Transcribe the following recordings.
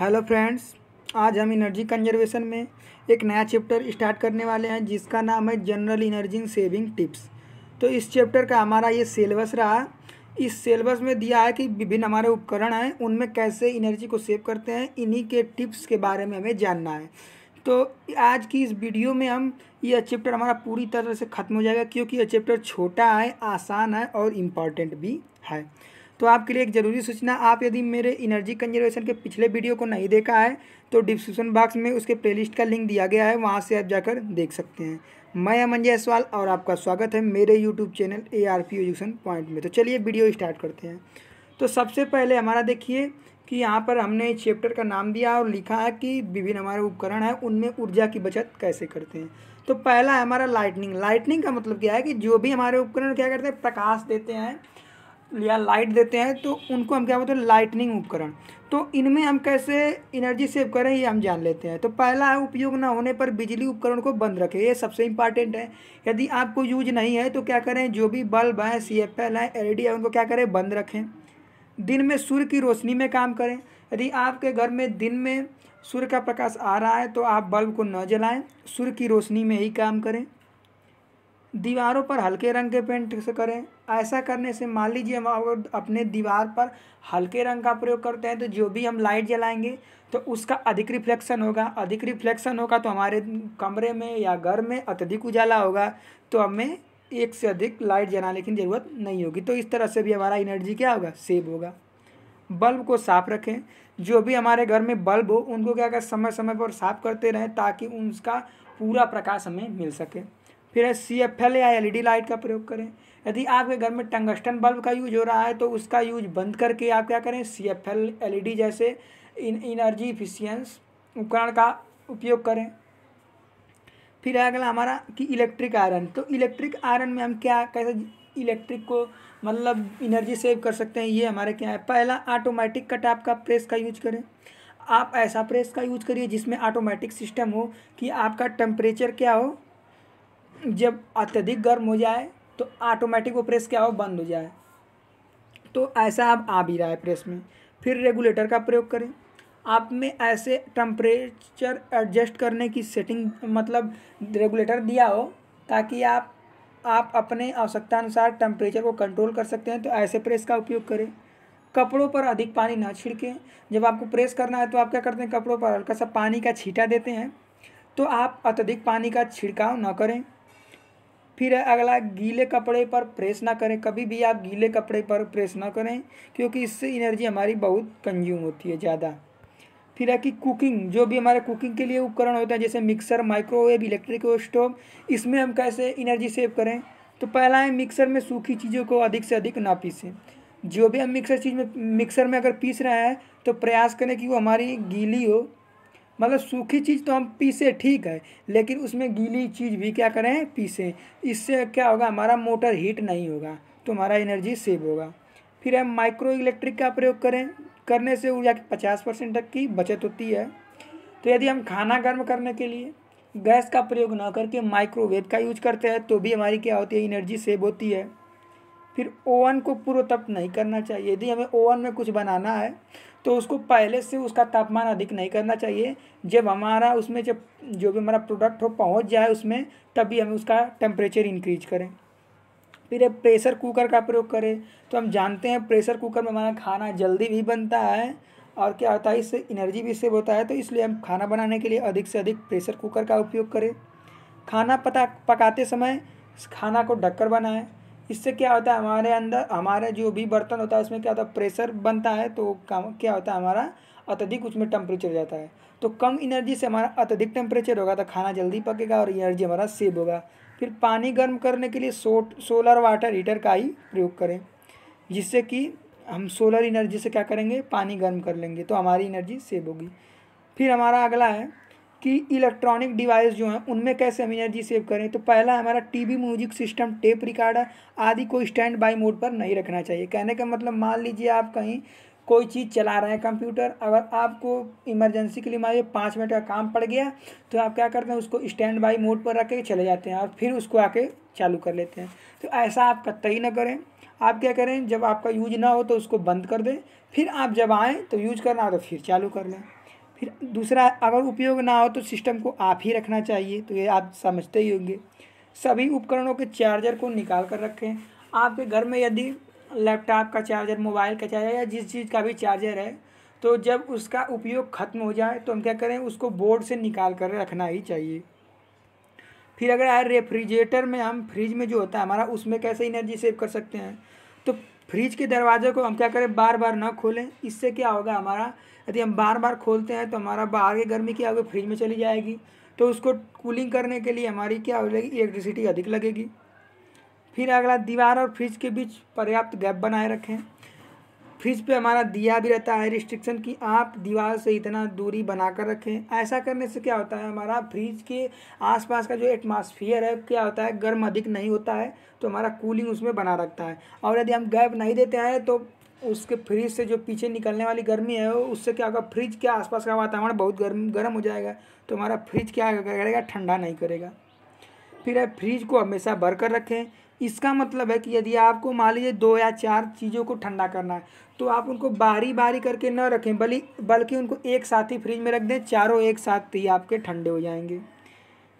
Hello friends आज हम energy conservation में एक नया चैप्टर स्टार्ट करने वाले हैं जिसका नाम है जनरल एनर्जी सेविंग टिप्स तो इस चैप्टर का हमारा ये सिलेबस रहा इस सिलेबस में दिया है कि विभिन्न हमारे उपकरण हैं उनमें कैसे एनर्जी को सेव करते हैं इन्हीं के टिप्स के बारे में हमें जानना है तो आज की इस वीडियो में हम यह चैप्टर हमारा पूरी तरह से ख़त्म हो जाएगा क्योंकि यह चैप्टर छोटा है आसान है और इम्पॉर्टेंट भी है तो आपके लिए एक ज़रूरी सूचना आप यदि मेरे एनर्जी कंजर्वेशन के पिछले वीडियो को नहीं देखा है तो डिस्क्रिप्शन बॉक्स में उसके प्लेलिस्ट का लिंक दिया गया है वहाँ से आप जाकर देख सकते हैं मैं अमन जयसवाल और आपका स्वागत है मेरे YouTube channel A R P education point में तो चलिए वीडियो स्टार्ट करते हैं तो सबसे पहले हमारा देखिए कि यहाँ पर हमने चैप्टर का नाम दिया और लिखा है कि विभिन्न हमारे उपकरण हैं उनमें ऊर्जा की बचत कैसे करते हैं तो पहला है हमारा लाइटनिंग लाइटनिंग का मतलब क्या है कि जो भी हमारे उपकरण क्या करते हैं प्रकाश देते हैं या लाइट देते हैं तो उनको हम क्या बोलते हैं लाइटनिंग उपकरण तो इनमें हम कैसे एनर्जी सेव करें ये हम जान लेते हैं तो पहला है उपयोग ना होने पर बिजली उपकरण को बंद रखें ये सबसे इम्पॉर्टेंट है यदि आपको यूज नहीं है तो क्या करें जो भी बल्ब हैं सी एफ एल हैं एल e है उनको क्या करें बंद रखें दिन में सूर्य की रोशनी में काम करें यदि आपके घर में दिन में सूर्य का प्रकाश आ रहा है तो आप बल्ब को न जलाएं सूर्य की रोशनी में ही काम करें दीवारों पर हल्के रंग के पेंट से करें ऐसा करने से मान लीजिए हम अगर अपने दीवार पर हल्के रंग का प्रयोग करते हैं तो जो भी हम लाइट जलाएंगे तो उसका अधिक रिफ्लेक्शन होगा अधिक रिफ्लेक्शन होगा तो हमारे कमरे में या घर में अत्यधिक उजाला होगा तो हमें एक से अधिक लाइट जलाने की ज़रूरत नहीं होगी तो इस तरह से भी हमारा एनर्जी क्या होगा सेव होगा बल्ब को साफ रखें जो भी हमारे घर में बल्ब हो उनको क्या कर समय समय पर साफ करते रहें ताकि उनका पूरा प्रकाश हमें मिल सके फिर है सी एफ एल या डी e लाइट का प्रयोग करें यदि आपके घर में टंगस्टन बल्ब का यूज हो रहा है तो उसका यूज बंद करके आप क्या करें C F L L E D जैसे इन इनर्जी इफिशियंस उपकरण का उपयोग करें फिर अगला हमारा कि इलेक्ट्रिक आयरन तो इलेक्ट्रिक आयरन में हम क्या कैसे इलेक्ट्रिक को मतलब इनर्जी सेव कर सकते हैं ये हमारे क्या है पहला ऑटोमेटिक कट आपका प्रेस का यूज करें आप ऐसा प्रेस का यूज करिए जिसमें ऑटोमेटिक सिस्टम हो कि आपका टेम्परेचर क्या हो जब अत्यधिक गर्म हो जाए तो ऑटोमेटिक वो प्रेस क्या हो बंद हो जाए तो ऐसा अब आ भी रहा है प्रेस में फिर रेगुलेटर का प्रयोग करें आप में ऐसे टम्परेचर एडजस्ट करने की सेटिंग मतलब रेगुलेटर दिया हो ताकि आप आप अपने आवश्यकता अनुसार टेम्परेचर को कंट्रोल कर सकते हैं तो ऐसे प्रेस का उपयोग करें कपड़ों पर अधिक पानी ना छिड़कें जब आपको प्रेस करना है तो आप क्या करते हैं कपड़ों पर हल्का सा पानी का छीटा देते हैं तो आप अत्यधिक पानी का छिड़काव ना करें फिर अगला गीले कपड़े पर प्रेस ना करें कभी भी आप गीले कपड़े पर प्रेस ना करें क्योंकि इससे एनर्जी हमारी बहुत कंज्यूम होती है ज़्यादा फिर है कि कुकिंग जो भी हमारे कुकिंग के लिए उपकरण होते हैं जैसे मिक्सर माइक्रोवेव इलेक्ट्रिक स्टोव इसमें हम कैसे एनर्जी सेव करें तो पहला है मिक्सर में सूखी चीज़ों को अधिक से अधिक ना पीसें जो भी हम मिक्सर चीज़ में मिक्सर में अगर पीस रहे हैं तो प्रयास करें कि वो हमारी गीली हो मतलब सूखी चीज़ तो हम पीसे ठीक है लेकिन उसमें गीली चीज़ भी क्या करें पीसें इससे क्या होगा हमारा मोटर हीट नहीं होगा तो हमारा एनर्जी सेव होगा फिर हम माइक्रो इलेक्ट्रिक का प्रयोग करें करने से ऊर्जा की पचास परसेंट तक की बचत होती है तो यदि हम खाना गर्म करने के लिए गैस का प्रयोग ना करके माइक्रोवेव का यूज करते हैं तो भी हमारी क्या होती है एनर्जी सेव होती है फिर ओवन को पूर्व तप नहीं करना चाहिए यदि हमें ओवन में कुछ बनाना है तो उसको पहले से उसका तापमान अधिक नहीं करना चाहिए जब हमारा उसमें जब जो भी हमारा प्रोडक्ट हो पहुंच जाए उसमें तभी हम उसका टेम्परेचर इंक्रीज करें फिर प्रेशर कुकर का प्रयोग करें तो हम जानते हैं प्रेशर कुकर में हमारा खाना जल्दी भी बनता है और क्या होता है इससे एनर्जी भी सेव होता है तो इसलिए हम खाना बनाने के लिए अधिक से अधिक प्रेशर कुकर का उपयोग करें खाना पता पकाते समय खाना को ढककर बनाएं इससे क्या होता है हमारे अंदर हमारे जो भी बर्तन होता है उसमें क्या होता है प्रेशर बनता है तो क्या होता है हमारा अत्यधिक उसमें टेम्परेचर जाता है तो कम एनर्जी से हमारा अत्यधिक टेम्परेचर होगा तो खाना जल्दी पकेगा और एनर्जी हमारा सेव होगा फिर पानी गर्म करने के लिए सो सोलर वाटर हीटर का ही प्रयोग करें जिससे कि हम सोलर एनर्जी से क्या करेंगे पानी गर्म कर लेंगे तो हमारी एनर्जी सेव होगी फिर हमारा अगला है कि इलेक्ट्रॉनिक डिवाइस जो हैं उनमें कैसे हम एनर्जी सेव करें तो पहला हमारा TV music system tape recorder आदि को स्टैंड बाई मोड पर नहीं रखना चाहिए कहने का मतलब मान लीजिए आप कहीं कोई चीज़ चला रहे हैं कंप्यूटर अगर आपको इमरजेंसी के लिए मान लीजिए पाँच मिनट का काम पड़ गया तो आप क्या करते हैं उसको स्टैंड बाई मोड पर रख के चले जाते हैं और फिर उसको आके चालू कर लेते हैं तो ऐसा आप कतई ना करें आप क्या करें जब आपका यूज ना हो तो उसको बंद कर दें फिर आप जब आएँ तो यूज करना हो तो फिर चालू कर लें फिर दूसरा अगर उपयोग ना हो तो सिस्टम को आप ही रखना चाहिए तो ये आप समझते ही होंगे सभी उपकरणों के चार्जर को निकाल कर रखें आपके घर में यदि लैपटॉप का चार्जर मोबाइल का चार्जर या जिस चीज़ का भी चार्जर है तो जब उसका उपयोग ख़त्म हो जाए तो हम क्या करें उसको बोर्ड से निकाल कर रखना ही चाहिए फिर अगर आए रेफ्रिजरेटर में हम फ्रिज में जो होता है हमारा उसमें कैसे एनर्जी सेव कर सकते हैं तो फ्रिज के दरवाजे को हम क्या करें बार बार ना खोलें इससे क्या होगा हमारा यदि हम बार बार खोलते हैं तो हमारा बाहर की गर्मी क्या होगी फ्रिज में चली जाएगी तो उसको कूलिंग करने के लिए हमारी क्या हो जाएगी इलेक्ट्रिसिटी अधिक लगेगी फिर अगला दीवार और फ्रिज के बीच पर्याप्त गैप बनाए रखें फ्रिज पे हमारा दिया भी रहता है रिस्ट्रिक्शन कि आप दीवार से इतना दूरी बना कर रखें ऐसा करने से क्या होता है हमारा फ्रिज के आसपास का जो एटमॉस्फेयर है क्या होता है गर्म अधिक नहीं होता है तो हमारा कूलिंग उसमें बना रखता है और यदि हम गैप नहीं देते हैं तो उसके फ्रिज से जो पीछे निकलने वाली गर्मी है उससे क्या होगा फ्रिज के आसपास का वातावरण बहुत गर्म गर्म हो जाएगा तो हमारा फ्रिज क्या करेगा ठंडा नहीं करेगा फिर है फ्रिज को हमेशा भर कर रखें इसका मतलब है कि यदि आपको मान लीजिए दो या चार चीज़ों को ठंडा करना है तो आप उनको बारी बारी करके ना रखें बल्कि बल्कि उनको एक साथ ही फ्रिज में रख दें चारों एक साथ ही आपके ठंडे हो जाएंगे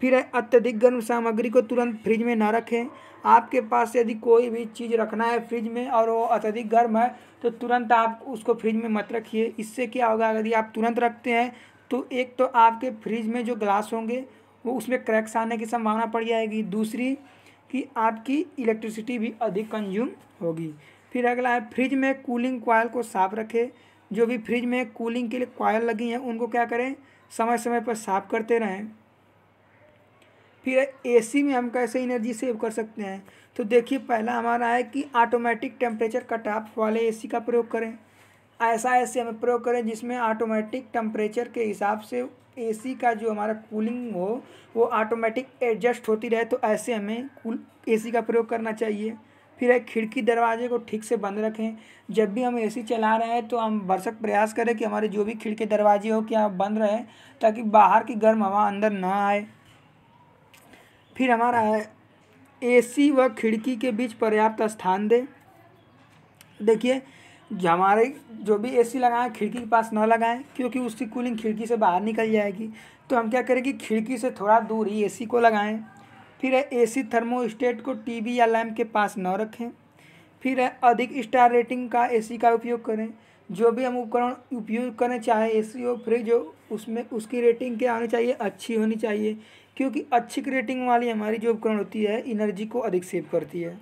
फिर अत्यधिक गर्म सामग्री को तुरंत फ्रिज में ना रखें आपके पास यदि कोई भी चीज़ रखना है फ्रिज में और वो अत्यधिक गर्म है तो तुरंत आप उसको फ्रिज में मत रखिए इससे क्या होगा यदि आप तुरंत रखते हैं तो एक तो आपके फ्रिज में जो ग्लास होंगे वो उसमें क्रैक्स आने की संभावना पड़ जाएगी दूसरी कि आपकी इलेक्ट्रिसिटी भी अधिक कंज्यूम होगी फिर अगला है फ्रिज में कूलिंग कॉयल को साफ रखें जो भी फ्रिज में कूलिंग के लिए कॉयल लगी हैं उनको क्या करें समय समय पर साफ करते रहें फिर एसी में हम कैसे एनर्जी सेव कर सकते हैं तो देखिए पहला हमारा है कि ऑटोमेटिक टेम्परेचर कट ऑफ वाले एसी का प्रयोग करें ऐसा ऐसे हमें प्रयोग करें जिसमें ऑटोमेटिक टेम्परेचर के हिसाब से एसी का जो हमारा कूलिंग हो वो ऑटोमेटिक एडजस्ट होती रहे तो ऐसे हमें कूल ए का प्रयोग करना चाहिए फिर एक खिड़की दरवाजे को ठीक से बंद रखें जब भी हम एसी चला रहे हैं तो हम भरसक प्रयास करें कि हमारे जो भी खिड़की दरवाजे हो क्या बंद रहें ताकि बाहर की गर्म हवा अंदर ना आए फिर हमारा है एसी व खिड़की के बीच पर्याप्त स्थान दें देखिए हमारे जो भी एसी लगाएं खिड़की के पास ना लगाएं क्योंकि उसकी कूलिंग खिड़की से बाहर निकल जाएगी तो हम क्या करें कि खिड़की से थोड़ा दूर ही एसी को लगाएं फिर है एसी थर्मोस्टेट को टीवी या लैम्प के पास न रखें फिर है अधिक स्टार रेटिंग का एसी का उपयोग करें जो भी हम उपकरण उपयोग करें चाहे एसी हो फ्रिज हो उसमें उसकी रेटिंग क्या होनी चाहिए अच्छी होनी चाहिए क्योंकि अच्छी रेटिंग वाली हमारी जो उपकरण होती है एनर्जी को अधिक सेव करती है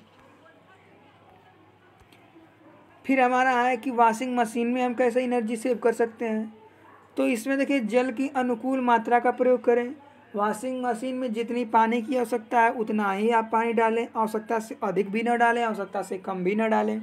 फिर हमारा है कि वॉशिंग मशीन में हम कैसे एनर्जी सेव कर सकते हैं तो इसमें देखिए जल की अनुकूल मात्रा का प्रयोग करें वॉशिंग मशीन में जितनी पानी की आवश्यकता है उतना ही आप पानी डालें आवश्यकता से अधिक भी ना डालें आवश्यकता से कम भी ना डालें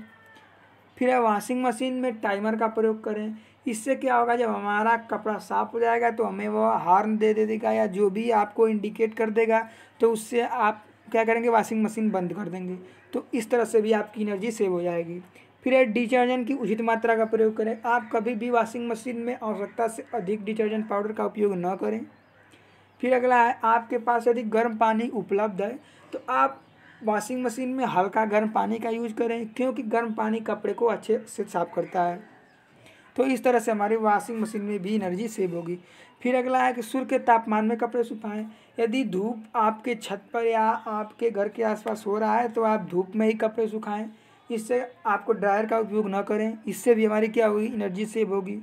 फिर आप वॉशिंग मशीन में टाइमर का प्रयोग करें इससे क्या होगा जब हमारा कपड़ा साफ हो जाएगा तो हमें वह हार्न दे दे देगा या जो भी आपको इंडिकेट कर देगा तो उससे आप क्या करेंगे वॉशिंग मशीन बंद कर देंगे तो इस तरह से भी आपकी एनर्जी सेव हो जाएगी फिर डिटर्जेंट की उचित मात्रा का प्रयोग करें आप कभी भी वॉशिंग मशीन में आवश्यकता से अधिक डिटर्जेंट पाउडर का उपयोग न करें फिर अगला है आपके पास यदि गर्म पानी उपलब्ध है तो आप वॉशिंग मशीन में हल्का गर्म पानी का यूज करें क्योंकि गर्म पानी कपड़े को अच्छे से साफ करता है तो इस तरह से हमारी वॉशिंग मशीन में भी एनर्जी सेव होगी फिर अगला है कि सूर्य के तापमान में कपड़े सुखाएं यदि धूप आपके छत पर या आपके घर के आसपास हो रहा है तो आप धूप में ही कपड़े सुखाएं इससे आपको ड्रायर का उपयोग ना करें इससे भी हमारी क्या होगी एनर्जी सेव होगी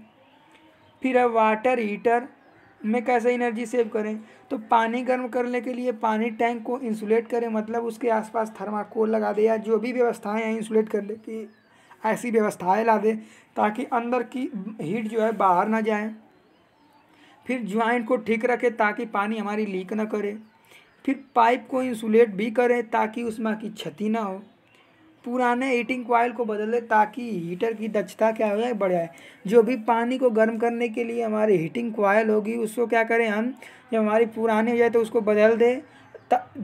फिर है वाटर हीटर में कैसे एनर्जी सेव करें तो पानी गर्म करने के लिए पानी टैंक को इंसुलेट करें मतलब उसके आसपास थर्माकोल लगा दे या जो भी व्यवस्थाएं हैं इंसुलेट करने की ऐसी व्यवस्थाएं ला दें ताकि अंदर की हीट जो है बाहर ना जाए फिर ज्वाइंट को ठीक रखें ताकि पानी हमारी लीक ना करे फिर पाइप को इंसुलेट भी करें ताकि उसमें की क्षति ना हो पुराने हीटिंग कॉयल को बदल दें ताकि हीटर की दक्षता क्या हो जाए बढ़ जाए जो भी पानी को गर्म करने के लिए हमारी हीटिंग कॉयल होगी उसको क्या करें हम जब हमारी पुरानी हो जाए तो उसको बदल दें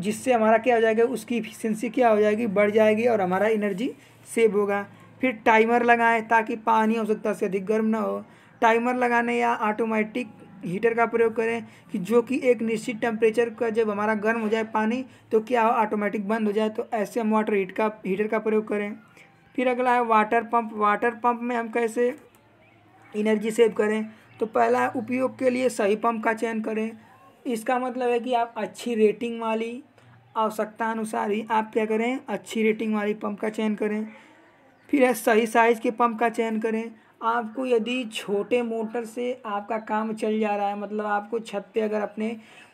जिससे हमारा क्या हो जाएगा उसकी इफिशेंसी क्या हो जाएगी बढ़ जाएगी और हमारा एनर्जी सेव होगा फिर टाइमर लगाएं ताकि पानी आवश्यकता से अधिक गर्म ना हो टाइमर लगाने या ऑटोमेटिक हीटर का प्रयोग करें कि जो कि एक निश्चित टेम्परेचर का जब हमारा गर्म हो जाए पानी तो क्या हो ऑटोमेटिक बंद हो जाए तो ऐसे हम वाटर हीट का हीटर का प्रयोग करें फिर अगला है वाटर पंप वाटर पंप में हम कैसे एनर्जी सेव करें तो पहला है उपयोग के लिए सही पंप का चयन करें इसका मतलब है कि आप अच्छी रेटिंग वाली आवश्यकता अनुसार ही आप क्या करें अच्छी रेटिंग वाली पंप का चयन करें फिर है सही साइज़ के पंप का चयन करें आपको यदि छोटे मोटर से आपका काम चल जा रहा है मतलब आपको छत पे अगर अपने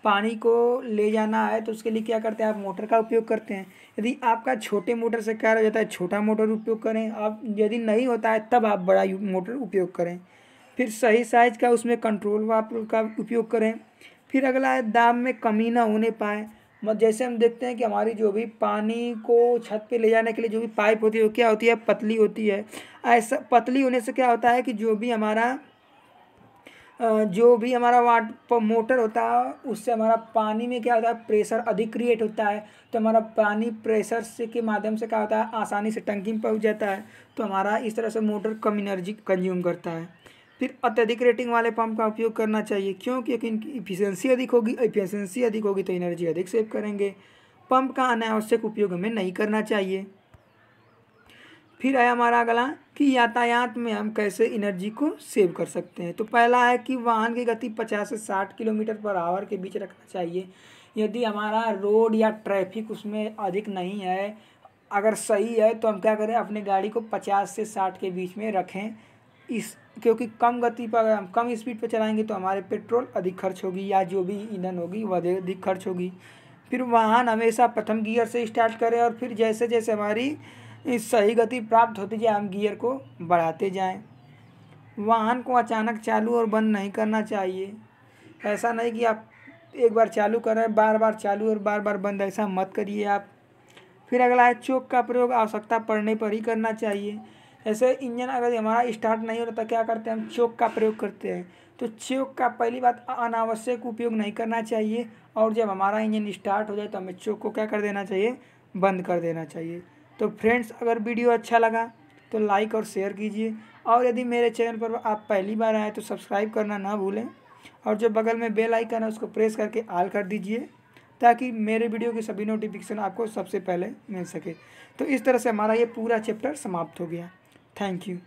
पानी को ले जाना है तो उसके लिए क्या करते हैं आप मोटर का उपयोग करते हैं यदि आपका छोटे मोटर से कार्य हो जाता है छोटा मोटर उपयोग करें आप यदि नहीं होता है तब आप बड़ा मोटर उपयोग करें फिर सही साइज़ का उसमें कंट्रोल वाप का उपयोग करें फिर अगला है दाम में कमी ना होने पाए मत जैसे हम देखते हैं कि हमारी जो भी पानी को छत पे ले जाने के लिए जो भी पाइप होती है वो क्या होती है पतली होती है ऐसा पतली होने से क्या होता है कि जो भी हमारा जो भी हमारा वाट मोटर होता है उससे हमारा पानी में क्या होता है प्रेशर अधिक क्रिएट होता है तो हमारा पानी प्रेशर से के माध्यम से क्या होता है आसानी से टंकी में पहुँच जाता है तो हमारा इस तरह से मोटर कम एनर्जी कंज्यूम करता है फिर अत्यधिक रेटिंग वाले पंप का उपयोग करना चाहिए क्यों क्योंकि इनकी इफिशेंसी अधिक होगी इफिशेंसी अधिक होगी तो एनर्जी अधिक सेव करेंगे पंप का अनावश्यक उपयोग हमें नहीं करना चाहिए फिर आया हमारा अगला कि यातायात में हम कैसे एनर्जी को सेव कर सकते हैं तो पहला है कि वाहन की गति 50 से 60 किलोमीटर पर आवर के बीच रखना चाहिए यदि हमारा रोड या ट्रैफिक उसमें अधिक नहीं है अगर सही है तो हम क्या करें अपने गाड़ी को 50 से 60 के बीच में रखें इस क्योंकि कम गति पर अगर हम कम स्पीड पर चलाएंगे तो हमारे पेट्रोल अधिक खर्च होगी या जो भी ईंधन होगी वह अधिक खर्च होगी फिर वाहन हमेशा प्रथम गियर से स्टार्ट करें और फिर जैसे जैसे हमारी सही गति प्राप्त होती जाए हम गियर को बढ़ाते जाएं वाहन को अचानक चालू और बंद नहीं करना चाहिए ऐसा नहीं कि आप एक बार चालू करें बार बार चालू और बार बार बंद ऐसा मत करिए आप फिर अगला है चौक का प्रयोग आवश्यकता पड़ने पर ही करना चाहिए ऐसे इंजन अगर हमारा स्टार्ट नहीं हो रहा तो क्या करते हैं हम चोक का प्रयोग करते हैं तो चोक का पहली बात अनावश्यक उपयोग नहीं करना चाहिए और जब हमारा इंजन स्टार्ट हो जाए तो हमें चोक को क्या कर देना चाहिए बंद कर देना चाहिए तो फ्रेंड्स अगर वीडियो अच्छा लगा तो लाइक और शेयर कीजिए और यदि मेरे चैनल पर आप पहली बार आए तो सब्सक्राइब करना ना भूलें और जो बगल में बेल आइकन है उसको प्रेस करके आल कर दीजिए ताकि मेरे वीडियो की सभी नोटिफिकेशन आपको सबसे पहले मिल सके तो इस तरह से हमारा ये पूरा चैप्टर समाप्त हो गया Thank you.